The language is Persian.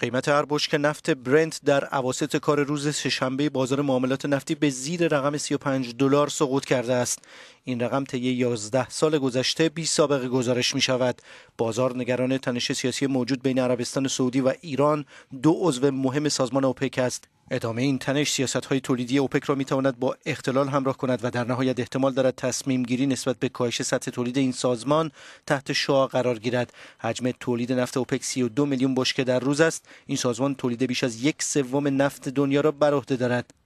قیمت هر بشک نفت برنت در اواسط کار روز سهشنبه بازار معاملات نفتی به زیر رقم 35 دلار سقوط کرده است. این رقم طی 11 سال گذشته بی سابقه گزارش می شود. بازار نگران تنش سیاسی موجود بین عربستان سعودی و ایران دو عضو مهم سازمان اوپک است ادامه این تنش سیاست های تولیدی اوپک را میتواند با اختلال همراه کند و در نهایت احتمال دارد تصمیم گیری نسبت به کاهش سطح تولید این سازمان تحت شعا قرار گیرد حجم تولید نفت اوپک 32 میلیون بشکه در روز است این سازمان تولید بیش از یک سوم نفت دنیا را بر عهده دارد